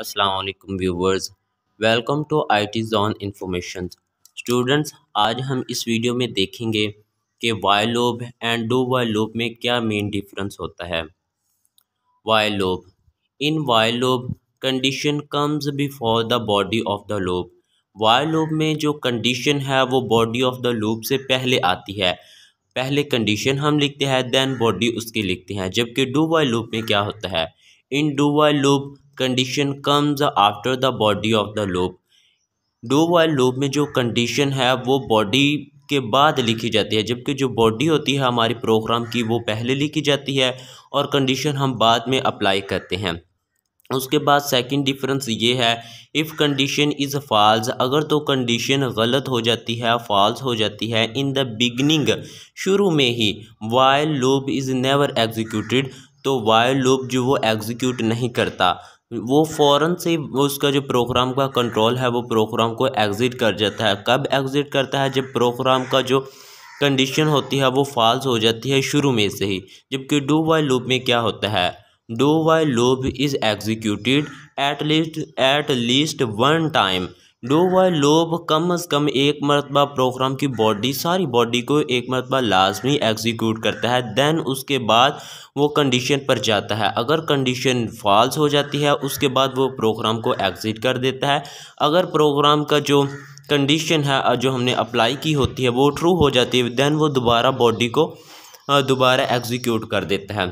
Aslam viewers welcome to I T zone information students आज हम इस वीडियो में देखेंगे कि while loop and do while loop में क्या मेन डिफरेंस होता है while loop in while loop condition comes before the body of the loop while loop में जो कंडीशन है वो बॉडी ऑफ द लोब से पहले आती है पहले कंडीशन हम लिखते हैं देन बॉडी उसकी लिखते हैं जबकि डू वाई लोब में क्या होता है in do while loop condition comes after the body of the loop do while loop में जो कंडीशन है वो बॉडी के बाद लिखी जाती है जबकि जो बॉडी होती है हमारे प्रोग्राम की वो पहले लिखी जाती है और कंडीशन हम बाद में अप्लाई करते हैं उसके बाद सेकंड डिफरेंस ये है इफ़ कंडीशन इज़ फॉल्स अगर तो कंडीशन गलत हो जाती है फॉल्स हो जाती है इन द बिगनिंग शुरू में ही while loop is never executed तो वायल लोब जो वो एग्जीक्यूट नहीं करता वो फ़ौरन से उसका जो प्रोग्राम का कंट्रोल है वो प्रोग्राम को एग्ज़िट कर जाता है कब एग्ज़िट करता है जब प्रोग्राम का जो कंडीशन होती है वो फॉल्स हो जाती है शुरू में से ही जबकि डू वाई लूप में क्या होता है do while loop is executed at least at least one time लोग व लोग कम अज़ कम एक मरतबा प्रोग्राम की बॉडी सारी बॉडी को एक मरतबा लाजमी एग्जीक्यूट करता है दैन उसके बाद वो कंडीशन पर जाता है अगर कंडीशन फॉल्स हो जाती है उसके बाद वो प्रोग्राम को एग्ज़िट कर देता है अगर प्रोग्राम का जो कंडीशन है जो हमने अप्लाई की होती है वो ट्रू हो जाती है दैन वो दोबारा बॉडी को दोबारा एग्जीक्यूट कर देता है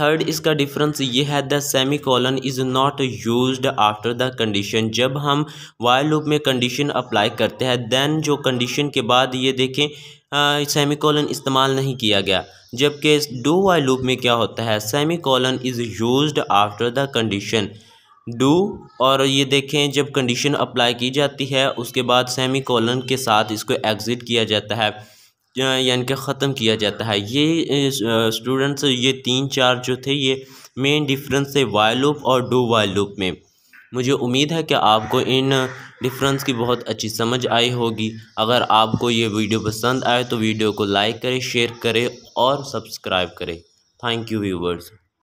थर्ड इसका डिफरेंस ये है the semicolon is not use after the condition जब हम वाइल लूप में कंडीशन अप्लाई करते हैं देन जो कंडीशन के बाद ये देखें सेमी कॉलन इस्तेमाल नहीं किया गया जबकि डू वाइल लूप में क्या होता है semicolon is use after the condition do और ये देखें जब कंडीशन अप्लाई की जाती है उसके बाद सेमी कॉलन के साथ इसको एग्ज़िट किया जाता है यानी कि ख़त्म किया जाता है ये स्टूडेंट्स ये तीन चार जो थे ये मेन डिफरेंस थे वाई लूप और डू वाई लूप में मुझे उम्मीद है कि आपको इन डिफरेंस की बहुत अच्छी समझ आई होगी अगर आपको ये वीडियो पसंद आए तो वीडियो को लाइक करें शेयर करें और सब्सक्राइब करें थैंक यू व्यूवर्स